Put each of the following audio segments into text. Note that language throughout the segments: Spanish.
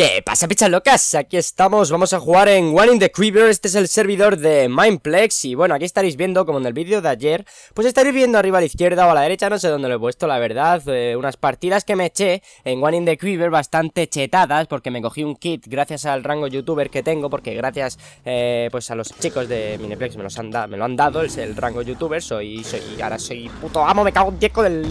¿Qué pasa, pichas locas? Aquí estamos, vamos a jugar en One in the Creeper, este es el servidor de Mindplex y bueno, aquí estaréis viendo, como en el vídeo de ayer, pues estaréis viendo arriba a la izquierda o a la derecha, no sé dónde lo he puesto, la verdad, eh, unas partidas que me eché en One in the Creeper bastante chetadas porque me cogí un kit gracias al rango youtuber que tengo, porque gracias eh, pues a los chicos de Mineplex me, me lo han dado, Es el rango youtuber, soy, soy, ahora soy puto amo, me cago en tiempo con el,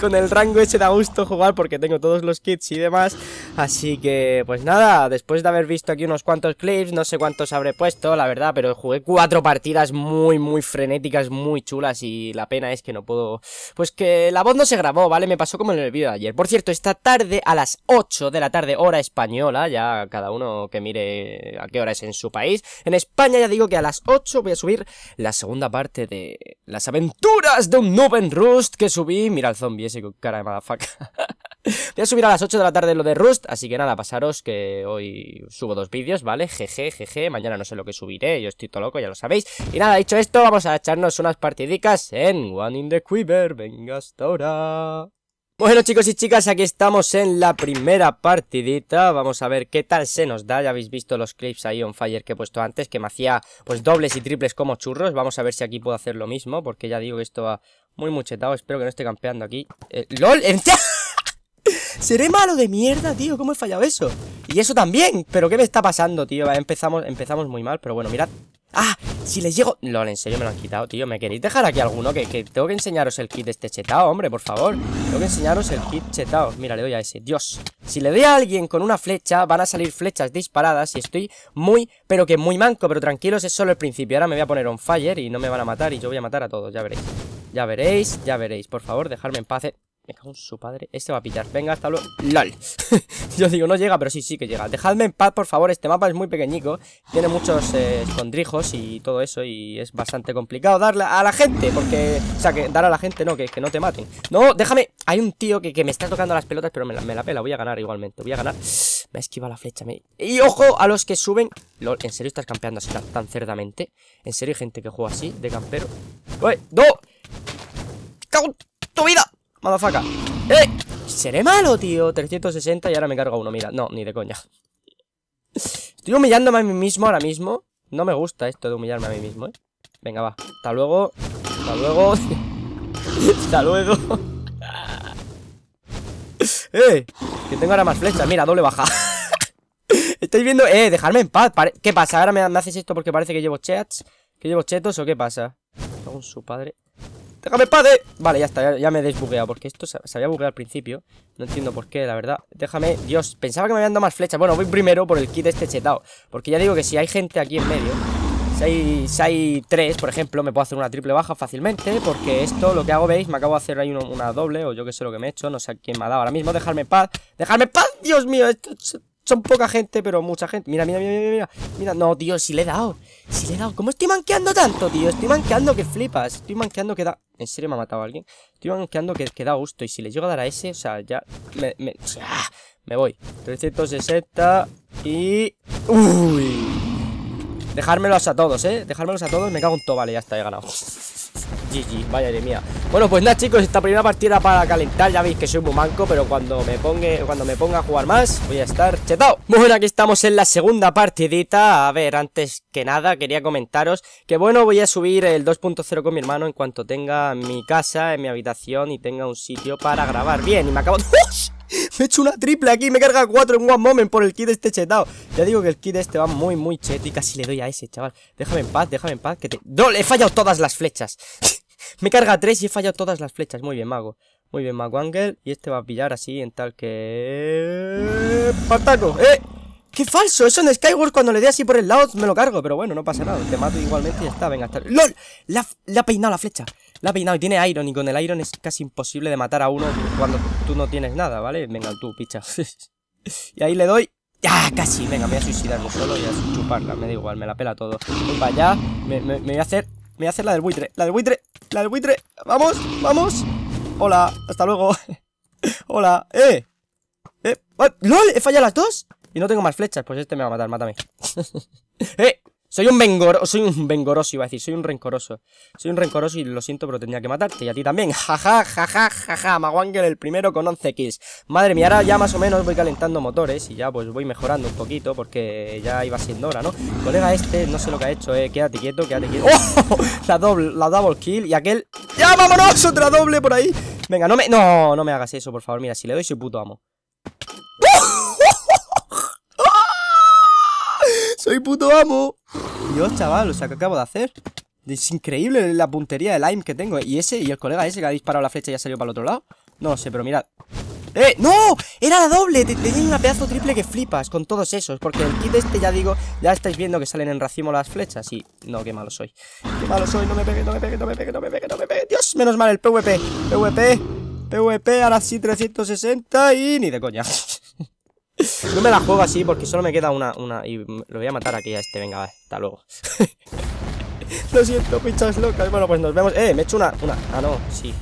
con el rango ese da gusto jugar porque tengo todos los kits y demás, así y que, pues nada, después de haber visto aquí unos cuantos clips, no sé cuántos habré puesto, la verdad, pero jugué cuatro partidas muy, muy frenéticas, muy chulas y la pena es que no puedo... Pues que la voz no se grabó, ¿vale? Me pasó como en el vídeo de ayer. Por cierto, esta tarde a las 8 de la tarde, hora española, ya cada uno que mire a qué hora es en su país. En España ya digo que a las 8 voy a subir la segunda parte de las aventuras de un Noob en Rust que subí. Mira el zombie ese con cara de madafaca. Voy a subir a las 8 de la tarde lo de Rust, así que nada, pasaros que hoy subo dos vídeos, ¿vale? Jeje, jeje, mañana no sé lo que subiré, yo estoy todo loco, ya lo sabéis. Y nada, dicho esto, vamos a echarnos unas partidicas en One in the Quiver, venga hasta ahora. Bueno chicos y chicas, aquí estamos en la primera partidita, vamos a ver qué tal se nos da, ya habéis visto los clips ahí on fire que he puesto antes, que me hacía pues dobles y triples como churros, vamos a ver si aquí puedo hacer lo mismo, porque ya digo que esto va muy muchetado, espero que no esté campeando aquí. Eh, lol ¡LOL! Seré malo de mierda, tío ¿Cómo he fallado eso? Y eso también ¿Pero qué me está pasando, tío? empezamos, empezamos muy mal Pero bueno, mirad ¡Ah! Si les llego... lo en serio me lo han quitado, tío ¿Me queréis dejar aquí alguno? Que, tengo que enseñaros el kit de este chetao, hombre, por favor Tengo que enseñaros el kit chetao Mira, le doy a ese Dios Si le doy a alguien con una flecha Van a salir flechas disparadas Y estoy muy, pero que muy manco Pero tranquilos, es solo el principio Ahora me voy a poner on fire Y no me van a matar Y yo voy a matar a todos, ya veréis Ya veréis, ya veréis Por favor, dejadme en paz eh. Me cago en su padre. Este va a pillar. Venga, hasta luego. ¡Lol! Yo digo, no llega, pero sí, sí que llega. Dejadme en paz, por favor. Este mapa es muy pequeñico. Tiene muchos eh, escondrijos y todo eso. Y es bastante complicado darle a la gente. Porque... O sea, que dar a la gente no, que, que no te maten. No, déjame. Hay un tío que, que me está tocando las pelotas, pero me la, me la, pela. Voy a ganar igualmente. Voy a ganar. Me ha esquivado la flecha. Y ojo a los que suben. Lol, ¿en serio estás campeando así tan, cerdamente? ¿En serio hay gente que juega así, de campero? ¡Uy! ¡No! ¡Cago tu vida! Madafaka ¡Eh! Seré malo, tío 360 y ahora me cargo uno, mira No, ni de coña Estoy humillándome a mí mismo ahora mismo No me gusta esto de humillarme a mí mismo, eh Venga, va Hasta luego Hasta luego Hasta luego ¡Eh! Que tengo ahora más flechas Mira, doble baja Estáis viendo... Eh, dejarme en paz ¿Qué pasa? ¿Ahora me, haces esto porque parece que llevo chats? ¿Que llevo chetos o qué pasa? Con su padre ¡Déjame padre! Eh. Vale, ya está, ya, me he desbugueado Porque esto se, había bugueado al principio No entiendo por qué, la verdad Déjame, Dios, pensaba que me habían dado más flechas Bueno, voy primero por el kit este chetado Porque ya digo que si hay gente aquí en medio Si hay, si tres, por ejemplo Me puedo hacer una triple baja fácilmente Porque esto, lo que hago, veis, me acabo de hacer ahí una, doble O yo qué sé lo que me he hecho, no sé a quién me ha dado ahora mismo Dejarme paz, dejarme paz, Dios mío Son poca gente, pero mucha gente Mira, mira, mira, mira, mira No, tío, si le he dado Si le he dado ¿Cómo estoy manqueando tanto, tío? Estoy manqueando que flipas Estoy manqueando que da en serio me ha matado a alguien. Estoy banqueando que, da gusto. Y si le llego a dar a ese, o sea, ya... Me, me, me voy. 360 y... ¡Uy! Dejármelos a todos, ¿eh? Dejármelos a todos. Me cago en todo. Vale, ya está, he ganado. GG, vaya de mía Bueno, pues nada chicos, esta primera partida para calentar Ya veis que soy muy manco, pero cuando me, ponga, cuando me ponga a jugar más Voy a estar chetado Bueno, aquí estamos en la segunda partidita A ver, antes que nada quería comentaros Que bueno, voy a subir el 2.0 con mi hermano En cuanto tenga mi casa, en mi habitación Y tenga un sitio para grabar Bien, y me acabo... Me he hecho una triple aquí, me carga cuatro en one moment por el kit este chetado Ya digo que el kit este va muy, muy cheto y casi le doy a ese, chaval Déjame en paz, déjame en paz que te... No, le he fallado todas las flechas Me carga tres y he fallado todas las flechas. Muy bien, mago. Muy bien, mago Ángel. Y este va a pillar así en tal que... pataco. ¡Eh! ¡Qué falso! Eso en Skyward cuando le dé así por el lado me lo cargo. Pero bueno, no pasa nada. Te mato igualmente y ya está. Venga, está. ¡LOL! La, ha peinado la flecha. La ha peinado y tiene Iron. Y con el Iron es casi imposible de matar a uno cuando tú no tienes nada, ¿vale? Venga, tú, picha. y ahí le doy... ¡Ah! Casi. Venga, me voy a suicidarme solo y a chuparla. Me da igual, me la pela todo. Vaya. me voy a hacer me voy a hacer la del buitre, la del buitre, la del buitre. ¡Vamos! ¡Vamos! Hola, hasta luego. Hola, ¡eh! ¡Eh! Ah, ¡Lol! ¿He fallado las dos? Y no tengo más flechas, pues este me va a matar, mátame. ¡Eh! Soy un vengor... Soy un vengoroso, iba a decir. Soy un rencoroso. Soy un rencoroso y lo siento, pero tenía que matarte. Y a ti también. Jaja, jaja, jaja. Maguangel el primero con 11 kills. Madre mía, ahora ya más o menos voy calentando motores. Y ya pues voy mejorando un poquito. Porque ya iba siendo hora, ¿no? Colega este, no sé lo que ha hecho, eh. Quédate quieto, quédate quieto. ¡Oh! La doble, la double kill. Y aquel... ¡Ya, vámonos! Otra doble por ahí. Venga, no me... No, no me hagas eso, por favor. Mira, si le doy soy puto amo. ¡Soy puto amo! Dios, chaval, o sea, ¿qué acabo de hacer? Es increíble la puntería del aim que tengo. Y ese, y el colega ese que ha disparado la flecha y ha salido para el otro lado. No sé, pero mirad. ¡Eh! ¡No! ¡Era la doble! Tenía una pedazo triple que flipas con todos esos Porque el kit este, ya digo, ya estáis viendo que salen en racimo las flechas Y... No, qué malo soy ¡Qué malo soy! ¡No me pegue, no me pegue, no me pegue, no me pegue, no me pegue! ¡Dios! Menos mal el PvP PvP PvP, ahora sí 360 y... Ni de coña no me la juego así porque solo me queda una, una Y lo voy a matar aquí a este, venga, hasta luego Lo siento, pichas locas Bueno, pues nos vemos Eh, me he hecho una, una Ah, no, sí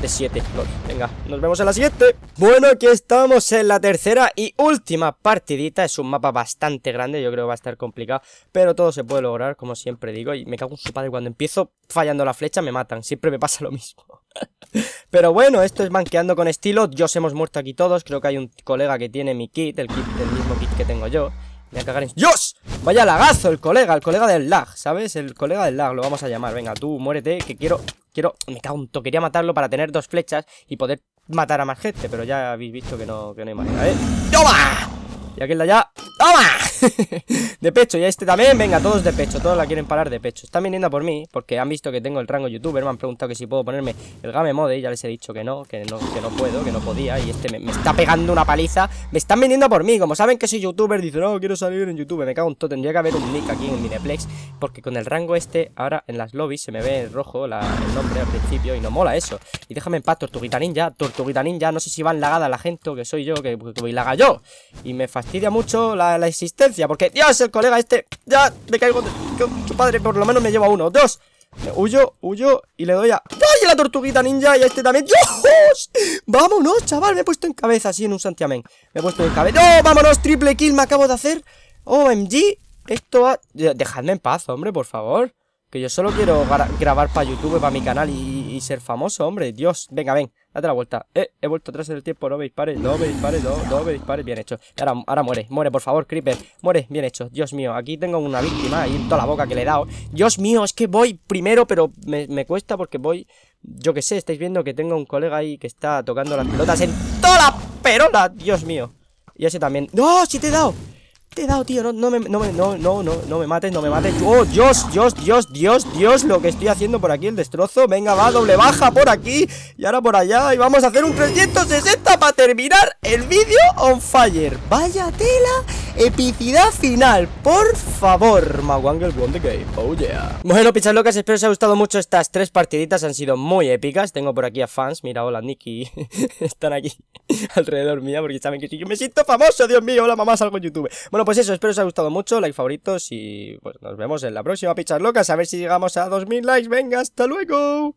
de 7 Venga, nos vemos en la siguiente Bueno, aquí estamos en la tercera y última partidita Es un mapa bastante grande, yo creo que va a estar complicado Pero todo se puede lograr, como siempre digo Y me cago en su padre cuando empiezo fallando la flecha me matan Siempre me pasa lo mismo Pero bueno, esto es banqueando con estilo Yo hemos muerto aquí todos, creo que hay un colega que tiene mi kit El, kit, el mismo kit que tengo yo me voy a cagar ¡Dios! Vaya lagazo el colega, el colega del lag, ¿sabes? El colega del lag, lo vamos a llamar Venga, tú, muérete, que quiero... Quiero... Me cago un quería matarlo para tener dos flechas y poder matar a más gente Pero ya habéis visto que no, que no hay manera, ¿eh? ¡Toma! Y aquel la ya ¡Toma! de pecho, y este también Venga, todos de pecho, todos la quieren parar de pecho Están viniendo por mí, porque han visto que tengo el rango youtuber Me han preguntado que si puedo ponerme el game mode Y ya les he dicho que no, que no, que no puedo, que no podía Y este me, está pegando una paliza Me están viniendo por mí, como saben que soy youtuber Dicen, no, oh, quiero salir en youtube, me cago en todo Tendría que haber un nick aquí en Mineplex Porque con el rango este, ahora en las lobbies Se me ve en rojo el nombre al principio Y no mola eso, y déjame en paz, Tortuguita Ninja Tortuguita Ninja, no sé si van lagada la gente O que soy yo, que, que voy laga yo Y me fastidia mucho la, existencia Porque, Dios, el colega este Ya, me caigo de, Su padre por lo menos me lleva uno Dos, huyo, huyo y le doy a... ¡Ay, la tortuguita ninja! Y a este también ¡Dios! ¡Vámonos, chaval! Me he puesto en cabeza así en un santiamén Me he puesto en cabeza ¡No, vámonos! Triple kill me acabo de hacer OMG Esto ha... Dejadme en paz, hombre, por favor Que yo solo quiero grabar para YouTube, para mi canal y ser famoso, hombre Dios, venga, ven Date la vuelta. Eh, he vuelto atrás en el tiempo. No me dispares. No me dispares. No, me dispares. Bien hecho. Ahora, ahora muere. Muere, por favor, Creeper. Muere. Bien hecho. Dios mío. Aquí tengo una víctima. Ahí en toda la boca que le he dado. Dios mío, es que voy primero, pero me, me cuesta porque voy... Yo que sé, estáis viendo que tengo un colega ahí que está tocando las pelotas en toda la perola. Dios mío. Y ese también. ¡No! si te he dado! he dado, tío, no, me, no, no, no, no, me mates, no me mates ¡Oh, Dios, Dios, Dios, Dios, Dios! Lo que estoy haciendo por aquí, el destrozo Venga, va, doble baja por aquí Y ahora por allá, y vamos a hacer un 360 Para terminar el vídeo on fire Vaya tela Epicidad final, por favor. Maguangle, won the game, oh yeah. Bueno, Locas, espero os haya gustado mucho estas tres partiditas, han sido muy épicas. Tengo por aquí a fans, mira, hola Nicky, están aquí alrededor mía porque saben que yo me siento famoso, Dios mío, hola mamá, salgo en YouTube. Bueno, pues eso, espero os haya gustado mucho, like favoritos y pues nos vemos en la próxima, Pichas Locas a ver si llegamos a 2000 likes, venga, hasta luego.